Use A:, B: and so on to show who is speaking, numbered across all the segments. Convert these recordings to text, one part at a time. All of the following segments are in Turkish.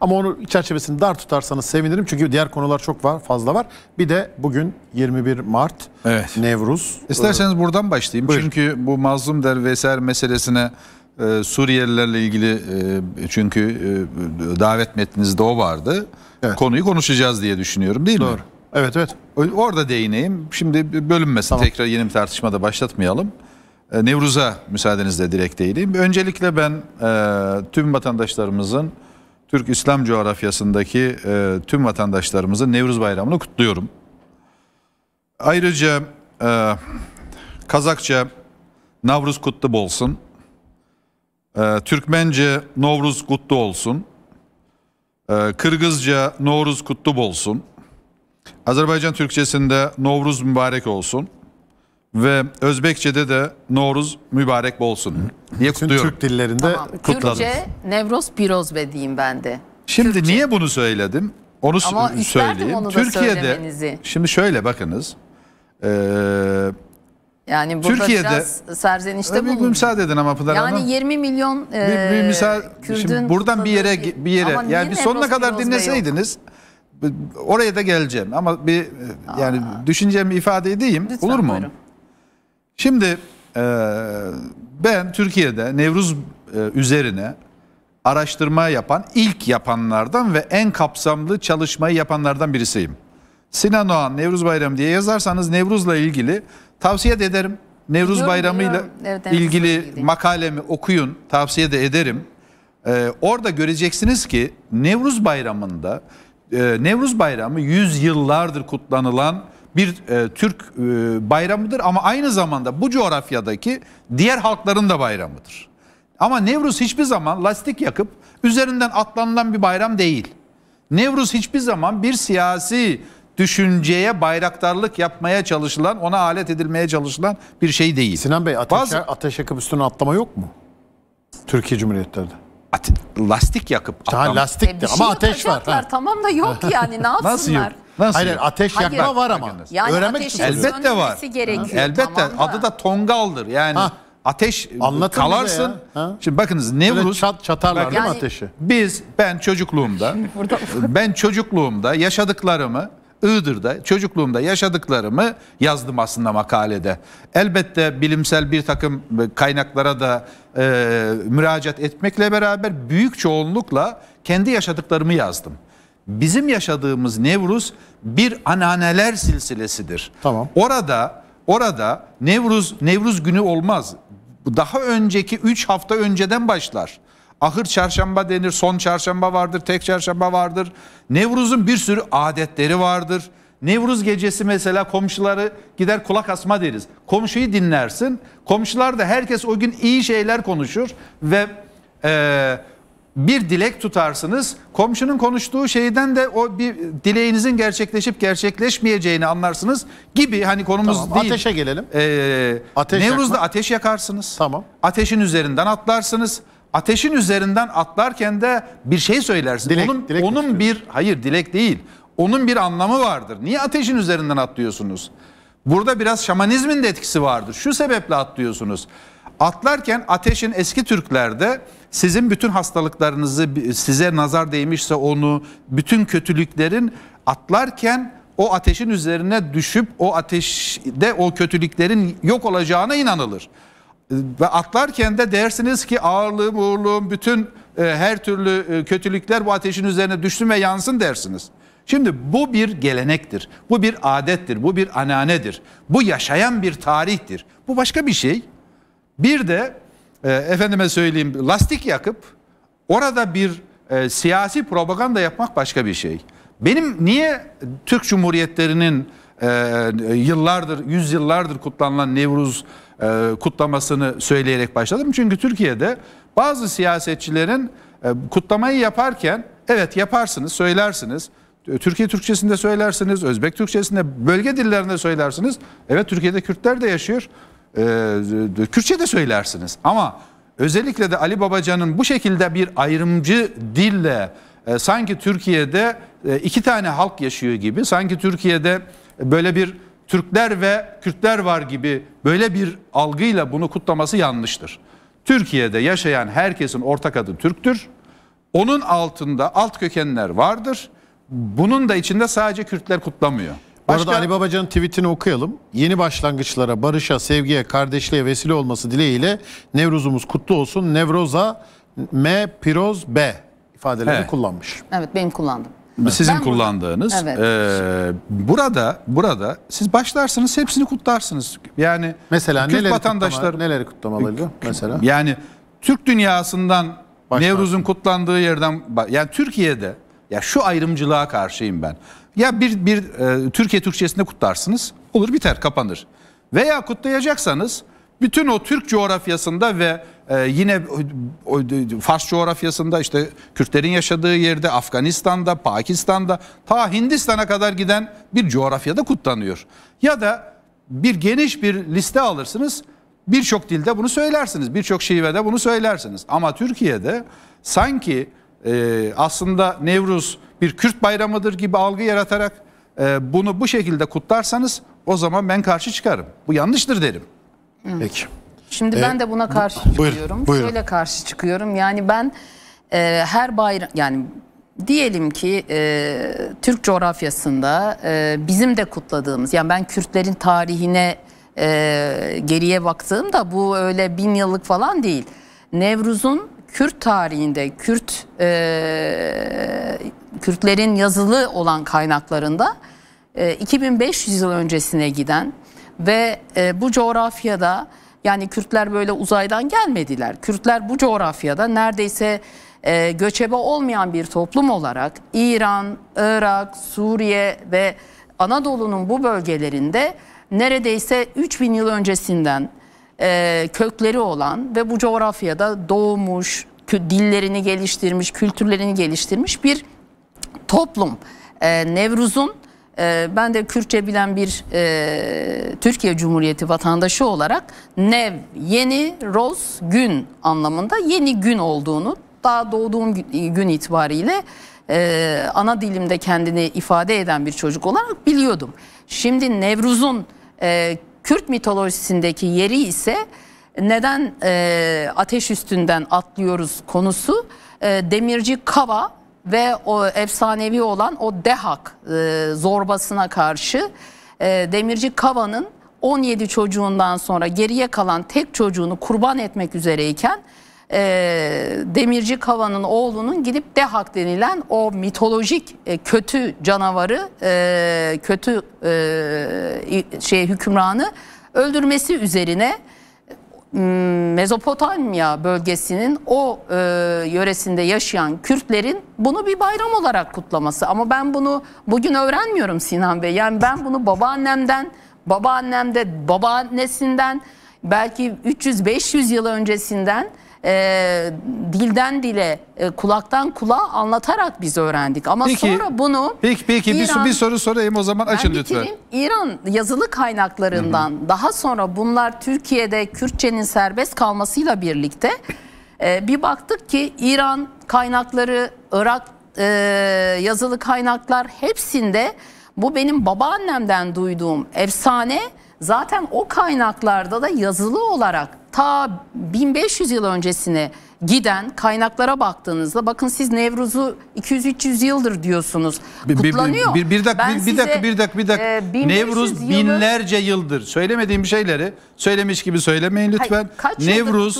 A: Ama onu çerçevesini dar tutarsanız sevinirim. Çünkü diğer konular çok var, fazla var. Bir de bugün 21 Mart, evet. Nevruz. İsterseniz buradan başlayayım. Buyur. Çünkü bu mazlum der vesaire meselesine e, Suriyelilerle ilgili e, çünkü e, davet metninizde o vardı. Evet. Konuyu konuşacağız diye düşünüyorum değil Doğru. mi? Doğru. Evet evet. Orada değineyim. Şimdi bölünmesin tamam. tekrar yeni bir tartışmada başlatmayalım. E, Nevruz'a müsaadenizle direkt değineyim. Öncelikle ben tüm vatandaşlarımızın Türk İslam coğrafyasındaki e, tüm vatandaşlarımızın Nevruz Bayramı'nı kutluyorum. Ayrıca e, Kazakça Navruz kutlu olsun. E, Türkmence Novruz kutlu olsun. E, Kırgızca Novruz kutlu olsun. Azerbaycan Türkçesinde Novruz mübarek olsun ve Özbekçe'de de Noruz mübarek bolsun. Niye kutluyorum? Türk dillerinde tamam. kutladım. Kürtçe
B: Nevroz Pirozbe diyeyim ben de.
A: Şimdi Kürtçe. niye bunu söyledim? Onu Ama söyleyeyim. Onu Türkiye'de şimdi şöyle bakınız. Ee,
B: yani burada Türkiye'de, biraz serzenişte bulundu. Ee, bir
A: müsaade edin ama Pınar Yani
B: 20 milyon e, bir, bir e, müsaade, Kürdün. Şimdi buradan
A: bir yere bir yere yani bir sonuna Nevroz kadar dinleseydiniz oraya da geleceğim ama bir e, yani Aa. düşüncemi ifade edeyim Lütfen, olur mu? Buyurun. Şimdi e, ben Türkiye'de Nevruz e, üzerine araştırma yapan, ilk yapanlardan ve en kapsamlı çalışmayı yapanlardan birisiyim. Sinan Oğan, Nevruz Bayramı diye yazarsanız Nevruz'la ilgili tavsiye de ederim. Nevruz Bayramı ile evet, ilgili ilgili makalemi okuyun, tavsiye de ederim. Ee, orada göreceksiniz ki Nevruz Bayramı'nda, e, Nevruz Bayramı yüz yıllardır kutlanılan bir e, Türk e, bayramıdır ama aynı zamanda bu coğrafyadaki diğer halkların da bayramıdır. Ama Nevruz hiçbir zaman lastik yakıp üzerinden atlanılan bir bayram değil. Nevruz hiçbir zaman bir siyasi düşünceye bayraktarlık yapmaya çalışılan, ona alet edilmeye çalışılan bir şey değil. Sinan Bey ateş, Bazı, ateş yakıp üstüne atlama yok mu? Türkiye Cumhuriyetleri'de. Ate lastik yakıp. Ha, lastik de e, şey ama ateş var. Ha. Tamam
B: da yok yani ne yapsınlar? Nasıl yok? Nasıl? Hayır ateş Hayır. yakma var ama. Yani Öğrenmek için elbette var. Gerekiyor,
A: elbette tamam adı da Tongal'dır. Yani ha. ateş e, Anlatın kalarsın. Şimdi bakınız Nevruz çat çatarlar bak, yani, ateşi. Biz ben çocukluğumda e, ben çocukluğumda yaşadıklarımı Iğdır'da çocukluğumda yaşadıklarımı yazdım aslında makalede. Elbette bilimsel bir takım e, kaynaklara da e, müracaat etmekle beraber büyük çoğunlukla kendi yaşadıklarımı yazdım. Bizim yaşadığımız Nevruz bir ananeler silsilesidir. Tamam. Orada orada Nevruz Nevruz günü olmaz. Daha önceki 3 hafta önceden başlar. Ahır çarşamba denir, son çarşamba vardır, tek çarşamba vardır. Nevruz'un bir sürü adetleri vardır. Nevruz gecesi mesela komşuları gider kulak asma deriz. Komşuyu dinlersin. Komşular da herkes o gün iyi şeyler konuşur ve e, bir dilek tutarsınız. Komşunun konuştuğu şeyden de o bir dileğinizin gerçekleşip gerçekleşmeyeceğini anlarsınız gibi hani konumuz tamam, değil. Ateşe gelelim. Ee, ateş Nevruz'da yakma. ateş yakarsınız. Tamam. Ateşin üzerinden atlarsınız. Ateşin üzerinden atlarken de bir şey söylersiniz. Dilek, onun dilek onun bir hayır dilek değil. Onun bir anlamı vardır. Niye ateşin üzerinden atlıyorsunuz? Burada biraz şamanizmin de etkisi vardır. Şu sebeple atlıyorsunuz. Atlarken ateşin eski Türklerde sizin bütün hastalıklarınızı size nazar değmişse onu bütün kötülüklerin atlarken o ateşin üzerine düşüp o ateşte o kötülüklerin yok olacağına inanılır. Ve atlarken de dersiniz ki ağırlığım uğurluğum bütün e, her türlü e, kötülükler bu ateşin üzerine düşsün ve yansın dersiniz. Şimdi bu bir gelenektir. Bu bir adettir. Bu bir ananedir. Bu yaşayan bir tarihtir. Bu başka bir şey. Bir de e, efendime söyleyeyim lastik yakıp orada bir e, siyasi propaganda yapmak başka bir şey. Benim niye Türk Cumhuriyetlerinin e, yıllardır, yüzyıllardır kutlanan Nevruz e, kutlamasını söyleyerek başladım. Çünkü Türkiye'de bazı siyasetçilerin e, kutlamayı yaparken evet yaparsınız, söylersiniz. E, Türkiye Türkçesinde söylersiniz, Özbek Türkçesinde, bölge dillerinde söylersiniz. Evet Türkiye'de Kürtler de yaşıyor. Ee, Kürtçe de söylersiniz. Ama özellikle de Ali Babacan'ın bu şekilde bir ayrımcı dille e, sanki Türkiye'de e, iki tane halk yaşıyor gibi, sanki Türkiye'de böyle bir Türkler ve Kürtler var gibi böyle bir algıyla bunu kutlaması yanlıştır. Türkiye'de yaşayan herkesin ortak adı Türktür. Onun altında alt kökenler vardır. Bunun da içinde sadece Kürtler kutlamıyor. Başka... Bu arada Ali Babacan'ın tweetini okuyalım. Yeni başlangıçlara, barışa, sevgiye, kardeşliğe vesile olması dileğiyle Nevruz'umuz kutlu olsun. Nevroza M, Piroz B ifadelerini evet. kullanmış.
B: Evet benim kullandım.
A: Sizin ben kullandığınız. Burada, evet. E, burada burada siz başlarsınız hepsini kutlarsınız. Yani mesela Türk neleri vatandaşlar kutlama, neleri kutlamalıydı? mesela? Yani Türk dünyasından Nevruz'un kutlandığı yerden yani Türkiye'de ya şu ayrımcılığa karşıyım ben. Ya bir, bir e, Türkiye Türkçesinde kutlarsınız. Olur biter kapanır. Veya kutlayacaksanız bütün o Türk coğrafyasında ve e, yine o, Fars coğrafyasında işte Kürtlerin yaşadığı yerde Afganistan'da, Pakistan'da ta Hindistan'a kadar giden bir coğrafyada kutlanıyor. Ya da bir geniş bir liste alırsınız. Birçok dilde bunu söylersiniz. Birçok şivede bunu söylersiniz. Ama Türkiye'de sanki e, aslında Nevruz bir Kürt bayramıdır gibi algı yaratarak e, bunu bu şekilde kutlarsanız o zaman ben karşı çıkarım. Bu yanlıştır derim.
B: Peki. Şimdi ee, ben de buna karşı bu, buyurun, çıkıyorum. Buyurun. Şöyle karşı çıkıyorum. Yani ben e, her bayram yani diyelim ki e, Türk coğrafyasında e, bizim de kutladığımız yani ben Kürtlerin tarihine e, geriye baktığımda bu öyle bin yıllık falan değil. Nevruz'un Kürt tarihinde Kürt e, Kürtlerin yazılı olan kaynaklarında 2500 e, yıl öncesine giden ve e, bu coğrafyada yani Kürtler böyle uzaydan gelmediler. Kürtler bu coğrafyada neredeyse e, göçebe olmayan bir toplum olarak İran, Irak, Suriye ve Anadolu'nun bu bölgelerinde neredeyse 3000 yıl öncesinden kökleri olan ve bu coğrafyada doğmuş, dillerini geliştirmiş, kültürlerini geliştirmiş bir toplum e, Nevruz'un e, ben de Kürtçe bilen bir e, Türkiye Cumhuriyeti vatandaşı olarak Nev yeni roz gün anlamında yeni gün olduğunu daha doğduğum gün itibariyle e, ana dilimde kendini ifade eden bir çocuk olarak biliyordum. Şimdi Nevruz'un e, Kürt mitolojisindeki yeri ise neden e, ateş üstünden atlıyoruz konusu e, demirci Kava ve o efsanevi olan o DEHAK e, zorbasına karşı e, Demirci Kava'nın 17 çocuğundan sonra geriye kalan tek çocuğunu kurban etmek üzereyken e, Demirci Kava'nın oğlunun gidip Dehak denilen o mitolojik e, kötü canavarı, e, kötü e, şey hükümranı öldürmesi üzerine Hmm, Mezopotamya bölgesinin o e, yöresinde yaşayan Kürtlerin bunu bir bayram olarak kutlaması. Ama ben bunu bugün öğrenmiyorum Sinan Bey. Yani ben bunu babaannemden, babaannemde, babaannesinden belki 300-500 yıl öncesinden e, dilden dile, e, kulaktan kulağa anlatarak biz öğrendik. Ama peki, sonra bunu... Peki,
A: peki İran, bir, soru, bir soru sorayım o zaman açın lütfen.
B: İran yazılı kaynaklarından Hı -hı. daha sonra bunlar Türkiye'de Kürtçenin serbest kalmasıyla birlikte e, bir baktık ki İran kaynakları, Irak e, yazılı kaynaklar hepsinde bu benim babaannemden duyduğum efsane zaten o kaynaklarda da yazılı olarak ta 1500 yıl öncesine giden kaynaklara baktığınızda bakın siz Nevruz'u 200-300 yıldır diyorsunuz. Kutlanıyor. Bir, bir,
A: bir, dakika, bir, bir dakika bir dakika bir dakika. E, Nevruz yılı... binlerce yıldır söylemediğim şeyleri söylemiş gibi söylemeyin lütfen. Hayır, kaç Nevruz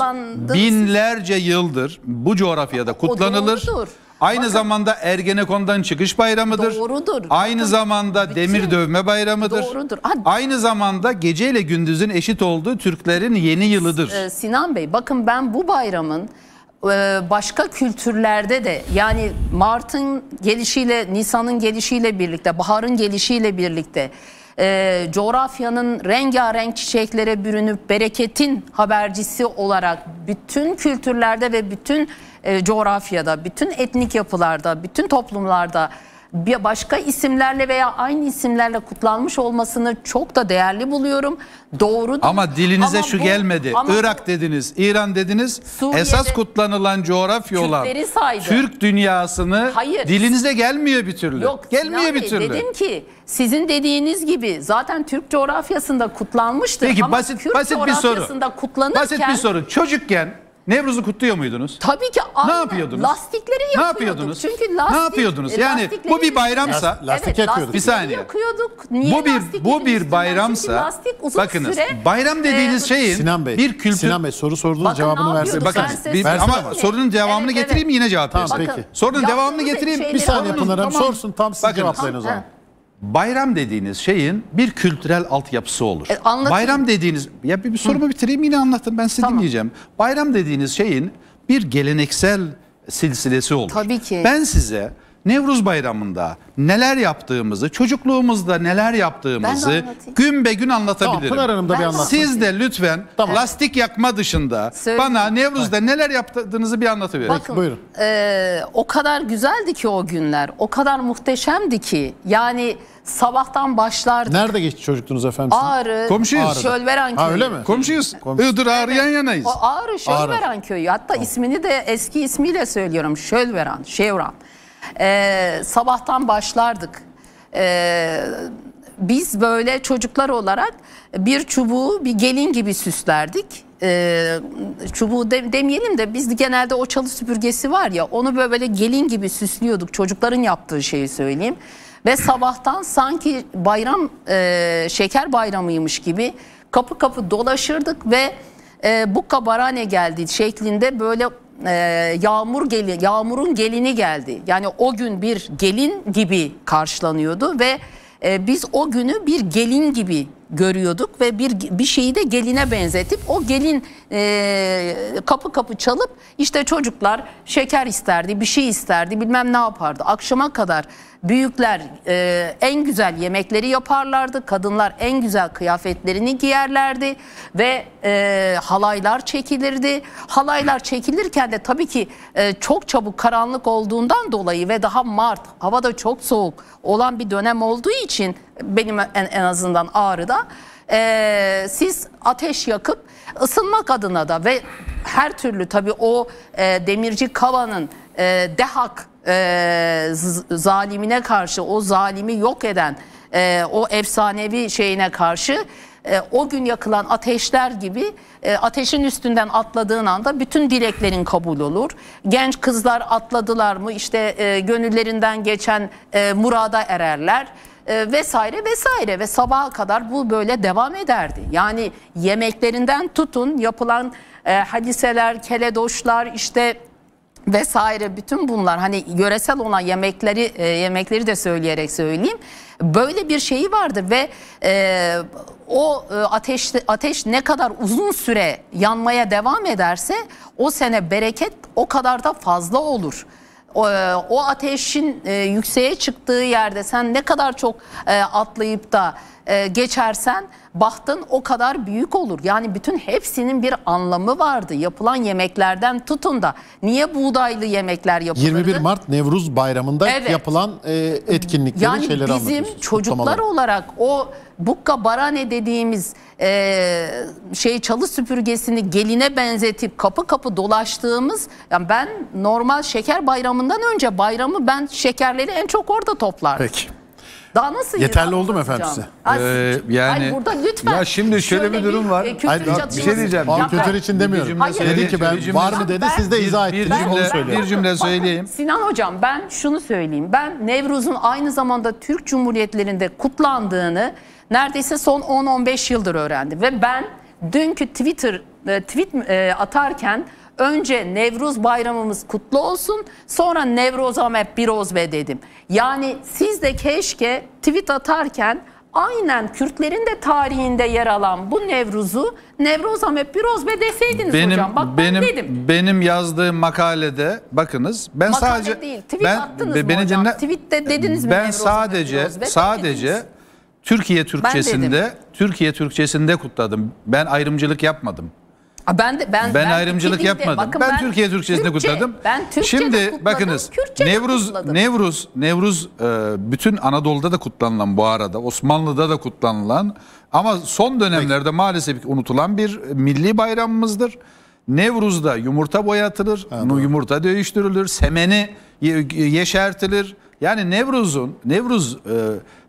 A: binlerce siz? yıldır bu coğrafyada kutlanılır. O Aynı Bakın, zamanda Ergenekon'dan çıkış bayramıdır. Doğrudur. Aynı Bakın, zamanda bütün, demir dövme bayramıdır. Doğrudur. Ha, Aynı zamanda gece ile gündüzün eşit olduğu Türklerin yeni yılıdır.
B: Ee, Sinan Bey bakın ben bu bayramın e, başka kültürlerde de yani Mart'ın gelişiyle Nisan'ın gelişiyle birlikte baharın gelişiyle birlikte e, coğrafyanın rengarenk çiçeklere bürünüp bereketin habercisi olarak bütün kültürlerde ve bütün e, coğrafyada, bütün etnik yapılarda, bütün toplumlarda bir başka isimlerle veya aynı isimlerle kutlanmış olmasını çok da değerli buluyorum. Doğru. Ama dilinize ama şu bu, gelmedi. Ama Irak
A: dediniz, İran dediniz. Suriye'de esas kutlanılan coğrafya olan Türk dünyasını Hayır. dilinize gelmiyor bir türlü. Yok, gelmiyor Sinan bir Bey, türlü. Dedim
B: ki sizin dediğiniz gibi zaten Türk coğrafyasında kutlanmıştır Peki, ama basit, Kürt basit coğrafyasında bir soru. kutlanırken Basit bir soru.
A: Çocukken Nevruz'u kutluyor muydunuz? Tabii ki aynı. Ne yapıyordunuz? Lastikleri yapıyorduk. Ne yapıyordunuz? Çünkü lastik, ne yapıyordunuz? Yani bu bir bayramsa lastik, lastik evet, yakıyorduk. Bir saniye.
B: Yakıyorduk. Niye bu bir bu bir
A: bayramsa lastik uzun bakınız süre, bayram e, dediğiniz e, şeyin Sinan Bey, bir kültür Sinan Bey soru sorduğunuz cevabını versin. Bakın bir, versene ama sorunun cevabını evet, getireyim evet. yine cevap. Tamam peki. Sorunun devamını şey getireyim. Bir saniye Pınar Hanım sorsun tam siz cevaplayın o zaman bayram dediğiniz şeyin bir kültürel altyapısı olur. E, bayram dediğiniz ya bir, bir sorumu Hı. bitireyim yine anlatın ben sizi tamam. dinleyeceğim. Bayram dediğiniz şeyin bir geleneksel silsilesi olur. Tabii ki. Ben size Nevruz Bayramı'nda neler yaptığımızı, çocukluğumuzda neler yaptığımızı gün be gün anlatabilirim. Tamam, Pınar Hanım da bir anlatsın. Siz de lütfen tamam. lastik yakma dışında Söyleyeyim. bana Nevruz'da Hayır. neler yaptığınızı bir anlatıverin. Bakın, Buyurun.
B: E, o kadar güzeldi ki o günler, o kadar muhteşemdi ki. Yani sabahtan başlardık.
A: Nerede geçti çocuktunuz efendim? Ağrı, Komşuyuz. Şölveren köyü. Ha öyle mi? Komşuyuz. Komşuyuz. Iğdır Ağrı evet. yan yanayız. O Ağrı Şölveren
B: Ağrı. köyü. Hatta Ağrı. ismini de eski ismiyle söylüyorum. Şölveren, Şevran e, sabahtan başlardık. E, biz böyle çocuklar olarak bir çubuğu bir gelin gibi süslerdik e, çubuğu de, demeyelim de biz genelde o çalı süpürgesi var ya onu böyle, böyle gelin gibi süslüyorduk çocukların yaptığı şeyi söyleyeyim. Ve sabahtan sanki bayram e, şeker bayramıymış gibi kapı kapı dolaşırdık ve e, bu kabarane geldi şeklinde böyle e, yağmur geli, yağmurun gelini geldi. Yani o gün bir gelin gibi karşılanıyordu ve e, biz o günü bir gelin gibi görüyorduk ve bir bir şeyi de geline benzetip o gelin e, kapı kapı çalıp işte çocuklar şeker isterdi, bir şey isterdi, bilmem ne yapardı. Akşama kadar Büyükler e, en güzel yemekleri yaparlardı. Kadınlar en güzel kıyafetlerini giyerlerdi ve e, halaylar çekilirdi. Halaylar çekilirken de tabii ki e, çok çabuk karanlık olduğundan dolayı ve daha Mart havada çok soğuk olan bir dönem olduğu için benim en, en azından ağrıda e, siz ateş yakıp ısınmak adına da ve her türlü tabii o e, demirci kavanın e, dehak e, zalimine karşı o zalimi yok eden e, o efsanevi şeyine karşı e, o gün yakılan ateşler gibi e, ateşin üstünden atladığın anda bütün dileklerin kabul olur. Genç kızlar atladılar mı işte e, gönüllerinden geçen e, murada ererler e, vesaire vesaire ve sabaha kadar bu böyle devam ederdi. Yani yemeklerinden tutun yapılan e, hadiseler, keledoşlar işte vesaire bütün bunlar hani yöresel olan yemekleri e, yemekleri de söyleyerek söyleyeyim böyle bir şeyi vardır ve e, o e, ateş ateş ne kadar uzun süre yanmaya devam ederse o sene bereket o kadar da fazla olur o, e, o ateşin e, yükseğe çıktığı yerde sen ne kadar çok e, atlayıp da e, geçersen bahtın o kadar büyük olur. Yani bütün hepsinin bir anlamı vardı. Yapılan yemeklerden tutun da niye buğdaylı yemekler yapılırdı?
A: 21 Mart Nevruz Bayramı'nda evet. yapılan e, etkinlikleri yani şeyleri Yani bizim çocuklar
B: olarak o bukka barane dediğimiz e, şey çalı süpürgesini geline benzetip kapı kapı dolaştığımız yani ben normal şeker bayramından önce bayramı ben şekerleri en çok orada toplardım. Peki. Daha nasıl yeterli oldu mu efendim size? Ee, yani Hayır, burada lütfen. Ya şimdi şöyle, şöyle bir durum var. E, Hayır, bir şey diyeceğim. Abi, kültür için demiyorum. Hayır, dedi ki ben cümle, var mı dedi ben, siz de izah bir, cümle. onu Bir cümle söyleyeyim. Bakın, Sinan hocam ben şunu söyleyeyim. Ben Nevruz'un aynı zamanda Türk Cumhuriyetlerinde kutlandığını neredeyse son 10-15 yıldır öğrendi Ve ben dünkü Twitter e, tweet e, atarken önce Nevruz bayramımız kutlu olsun sonra Nevroz Ahmet Biroz be dedim. Yani siz de keşke tweet atarken aynen Kürtlerin de tarihinde yer alan bu Nevruz'u Nevroz Ahmet Biroz be deseydiniz benim, hocam. Bak benim, ben dedim.
A: Benim yazdığım makalede bakınız ben Makale sadece değil, tweet ben, attınız be, mı hocam? Dinle, Tweet'te dediniz mi Ben Nevruz sadece sadece demediniz Türkiye Türkçesinde Türkiye Türkçesinde kutladım. Ben ayrımcılık yapmadım.
B: Aa, Ben de ben, Ben, ayrımcılık yapmadım. bakın ben, Türkiye
A: Türkçesinde Türkçe, kutladım. Ben Türkçe'de Şimdi kutladım, bakınız Kürtçe'de Nevruz Nevruz Nevruz e, bütün Anadolu'da da kutlanılan bu arada Osmanlı'da da kutlanılan ama son dönemlerde maalesef unutulan bir milli bayramımızdır. Nevruz'da yumurta boyatılır, yumurta değiştirilir, semeni ye- yeşertilir. Yani Nevruz'un Nevruz e,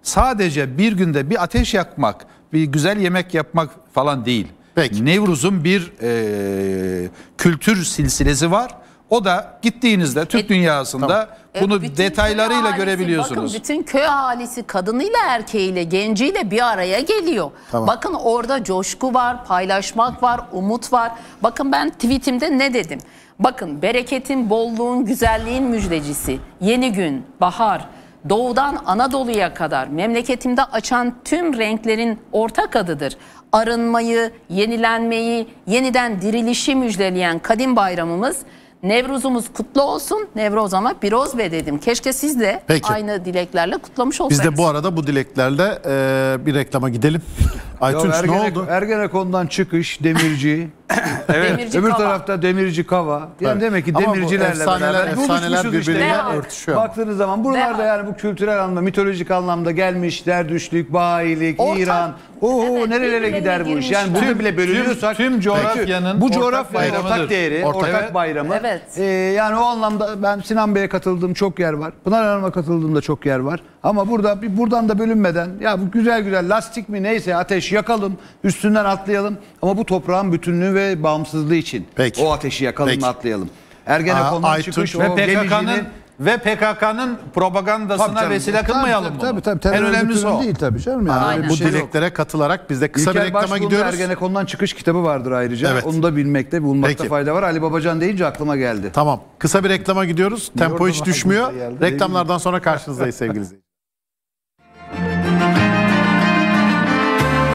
A: sadece bir günde bir ateş yakmak, bir güzel yemek yapmak falan değil. Peki. Nevruz'un bir e, kültür silsilesi var. O da gittiğinizde Türk e, dünyasında tamam. E, bunu e, detaylarıyla ahalisi, görebiliyorsunuz. Bakın
B: bütün köy ahalisi kadınıyla erkeğiyle genciyle bir araya geliyor. Tamam. Bakın orada coşku var, paylaşmak var, umut var. Bakın ben tweetimde ne dedim? Bakın bereketin, bolluğun, güzelliğin müjdecisi. Yeni gün, bahar, doğudan Anadolu'ya kadar memleketimde açan tüm renklerin ortak adıdır. Arınmayı, yenilenmeyi, yeniden dirilişi müjdeleyen kadim bayramımız Nevruzumuz kutlu olsun. Nevroz ama biroz be dedim. Keşke siz de Peki. aynı dileklerle kutlamış olsaydınız. Biz
A: de bu arada bu dileklerle e, bir reklama gidelim. Aytunç ne oldu? Ergenekon'dan çıkış, demirci, evet. Demirci Öbür Kava. tarafta Demirci Kava. Yani evet. demek ki demircilerle efsaneler, beraber efsaneler birbiriyle işte. örtüşüyor. Baktığınız zaman buralarda Deha. yani bu kültürel anlamda, mitolojik anlamda gelmişler, derdüşlük, bayilik, Orta, İran. Oho evet, nerelere gider bu iş? Yani bunu bile bölünüyorsak tüm, tüm coğrafyanın bu coğrafyanın ortak, ortak değeri, ortak, ortak bayramı. Evet. Ee, yani o anlamda ben Sinan Bey'e katıldığım çok yer var. Pınar Hanım'a katıldığım da çok yer var. Ama burada bir buradan da bölünmeden ya bu güzel güzel lastik mi neyse ateş yakalım, üstünden atlayalım ama bu toprağın bütünlüğü ve bağımsızlığı için Peki. o ateşi yakalım, Peki. atlayalım. Ergenekon'dan çıkış ve PKK'nın ve PKK'nın propagandasına tabii vesile kılmayalım tabii, bunu. Tabii, tabii, en önemlisi o. Değil tabii canım. Yani. Aynen. Bu şey dileklere yok. katılarak biz de kısa İlker bir reklama Başbuğ'un gidiyoruz. Ergenekon'dan çıkış kitabı vardır ayrıca. Evet. Onu da bilmekte, bulmakta Peki. fayda var. Ali Babacan deyince aklıma geldi. Tamam. Kısa bir reklama gidiyoruz. Tempo hiç düşmüyor. Reklamlardan sonra karşınızdayız sevgili